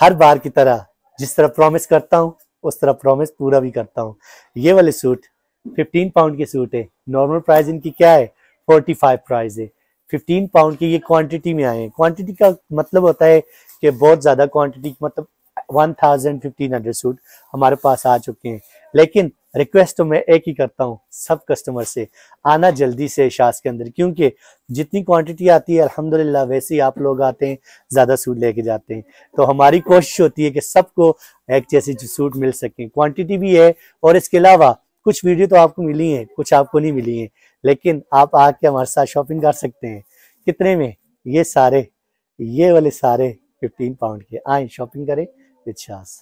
हर बार की तरह जिस तरह प्रॉमिस करता हूँ उस तरह प्रॉमिस पूरा भी करता हूँ ये वाले सूट 15 पाउंड के सूट है नॉर्मल प्राइस इनकी क्या है 45 प्राइस है 15 पाउंड की ये क्वांटिटी में आए हैं क्वांटिटी का मतलब होता है कि बहुत ज़्यादा क्वांटिटी मतलब 1000 1500 सूट हमारे पास आ चुके हैं लेकिन रिक्वेस्ट तो मैं एक ही करता हूँ सब कस्टमर से आना जल्दी से शास के अंदर क्योंकि जितनी क्वांटिटी आती है अल्हम्दुलिल्लाह वैसे ही आप लोग आते हैं ज़्यादा सूट लेके जाते हैं तो हमारी कोशिश होती है कि सबको एक जैसी सूट मिल सकें क्वांटिटी भी है और इसके अलावा कुछ वीडियो तो आपको मिली हैं कुछ आपको नहीं मिली हैं लेकिन आप आके हमारे साथ शॉपिंग कर सकते हैं कितने में ये सारे ये वाले सारे फिफ्टीन पाउंड के आए शॉपिंग करें विद शास